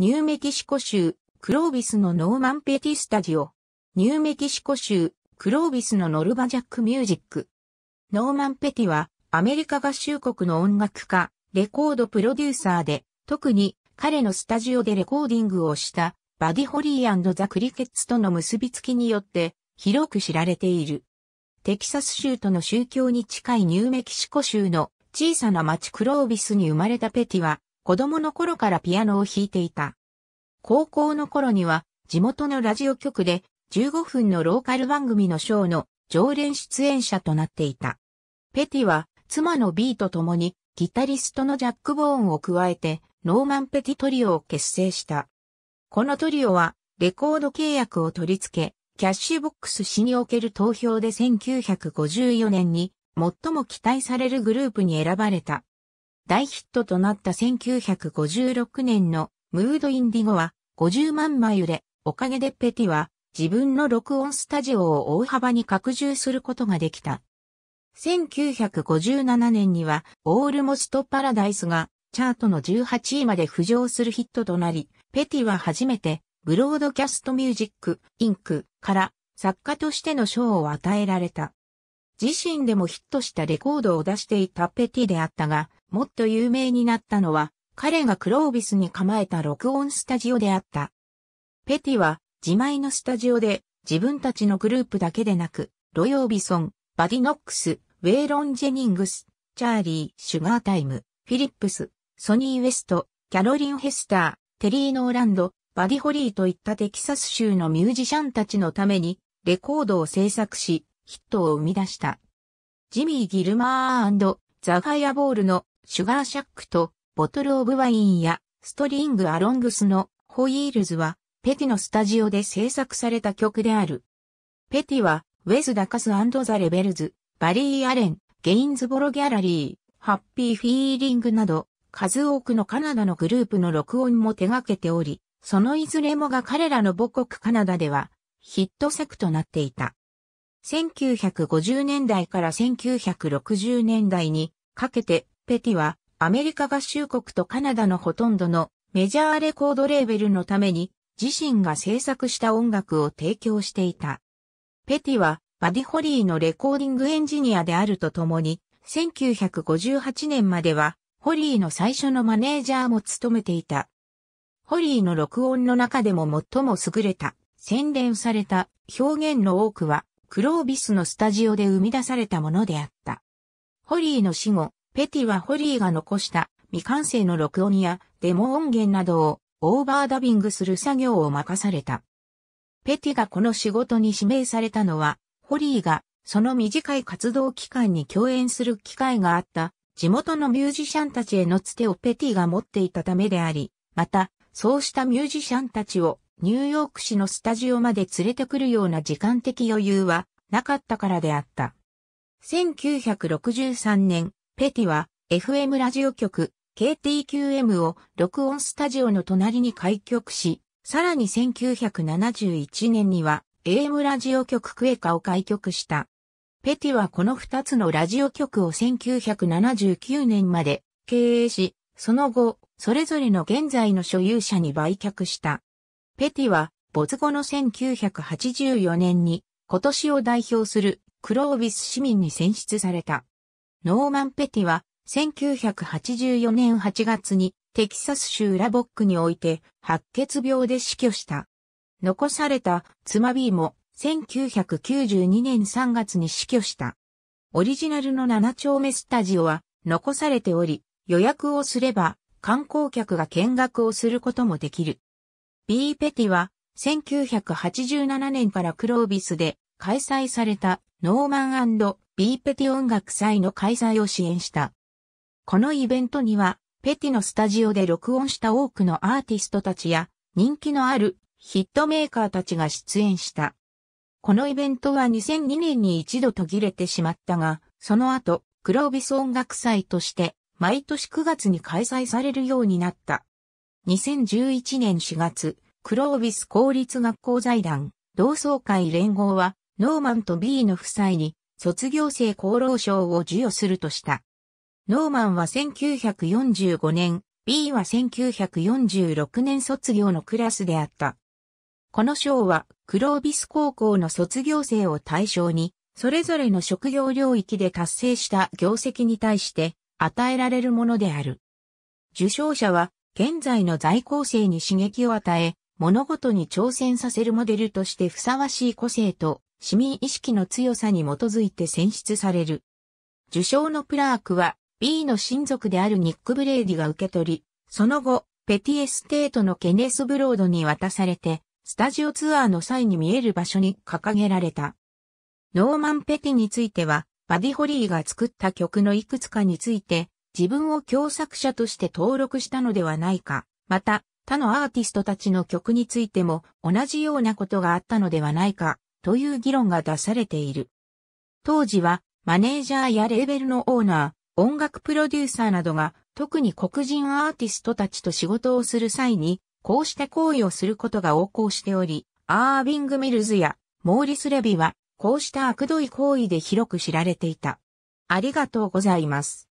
ニューメキシコ州、クロービスのノーマンペティスタジオ。ニューメキシコ州、クロービスのノルバジャックミュージック。ノーマン・ペティは、アメリカ合衆国の音楽家、レコードプロデューサーで、特に彼のスタジオでレコーディングをした、バディ・ホリーザ・クリケッツとの結びつきによって、広く知られている。テキサス州との宗教に近いニューメキシコ州の小さな町クロービスに生まれたペティは、子供の頃からピアノを弾いていた。高校の頃には地元のラジオ局で15分のローカル番組のショーの常連出演者となっていた。ペティは妻のビーと共にギタリストのジャック・ボーンを加えてノーマン・ペティトリオを結成した。このトリオはレコード契約を取り付け、キャッシュボックス氏における投票で1954年に最も期待されるグループに選ばれた。大ヒットとなった1956年のムードインディゴは50万枚売れ、おかげでペティは自分の録音スタジオを大幅に拡充することができた。1957年にはオールモストパラダイスがチャートの18位まで浮上するヒットとなり、ペティは初めてブロードキャストミュージック、インクから作家としての賞を与えられた。自身でもヒットしたレコードを出していたペティであったが、もっと有名になったのは、彼がクロービスに構えた録音スタジオであった。ペティは、自前のスタジオで、自分たちのグループだけでなく、ロヨービソン、バディノックス、ウェイロン・ジェニングス、チャーリー、シュガータイム、フィリップス、ソニー・ウェスト、キャロリン・ヘスター、テリー・ノーランド、バディ・ホリーといったテキサス州のミュージシャンたちのために、レコードを制作し、ヒットを生み出した。ジミー・ギルマーザ・ファイアボールのシュガーシャックとボトルオブワインやストリングアロングスのホイールズはペティのスタジオで制作された曲である。ペティはウェズ・ダカスザ・レベルズ、バリー・アレン、ゲインズボロギャラリー、ハッピー・フィーリングなど数多くのカナダのグループの録音も手掛けており、そのいずれもが彼らの母国カナダではヒット作となっていた。1950年代から1960年代にかけてペティは、アメリカ合衆国とカナダのほとんどのメジャーレコードレーベルのために自身が制作した音楽を提供していた。ペティはバディ・ホリーのレコーディングエンジニアであるとともに、1958年まではホリーの最初のマネージャーも務めていた。ホリーの録音の中でも最も優れた、洗練された表現の多くは、クロービスのスタジオで生み出されたものであった。ホリーの死後、ペティはホリーが残した未完成の録音やデモ音源などをオーバーダビングする作業を任された。ペティがこの仕事に指名されたのは、ホリーがその短い活動期間に共演する機会があった地元のミュージシャンたちへのつてをペティが持っていたためであり、また、そうしたミュージシャンたちをニューヨーク市のスタジオまで連れてくるような時間的余裕はなかったからであった。1963年、ペティは FM ラジオ局 KTQM を録音スタジオの隣に開局し、さらに1971年には AM ラジオ局クエカを開局した。ペティはこの2つのラジオ局を1979年まで経営し、その後、それぞれの現在の所有者に売却した。ペティは、没後の1984年に、今年を代表するクロービス市民に選出された。ノーマン・ペティは、1984年8月にテキサス州ラボックにおいて白血病で死去した。残された妻 B も1992年3月に死去した。オリジナルの7丁目スタジオは残されており、予約をすれば観光客が見学をすることもできる。B ペティは1987年からクロービスで開催されたノーマンビーペティ音楽祭の開催を支援した。このイベントには、ペティのスタジオで録音した多くのアーティストたちや、人気のあるヒットメーカーたちが出演した。このイベントは2002年に一度途切れてしまったが、その後、クロービス音楽祭として、毎年9月に開催されるようになった。2011年4月、クロービス公立学校財団、同窓会連合は、ノーマンと B の夫妻に、卒業生功労賞を授与するとした。ノーマンは1945年、B は1946年卒業のクラスであった。この賞は、クロービス高校の卒業生を対象に、それぞれの職業領域で達成した業績に対して与えられるものである。受賞者は、現在の在校生に刺激を与え、物事に挑戦させるモデルとしてふさわしい個性と市民意識の強さに基づいて選出される。受賞のプラークは B の親族であるニック・ブレイディが受け取り、その後、ペティエステートのケネス・ブロードに渡されて、スタジオツアーの際に見える場所に掲げられた。ノーマン・ペティについては、バディ・ホリーが作った曲のいくつかについて、自分を共作者として登録したのではないか、また、他のアーティストたちの曲についても同じようなことがあったのではないかという議論が出されている。当時はマネージャーやレーベルのオーナー、音楽プロデューサーなどが特に黒人アーティストたちと仕事をする際にこうした行為をすることが横行しており、アービング・ミルズやモーリス・レビはこうした悪どい行為で広く知られていた。ありがとうございます。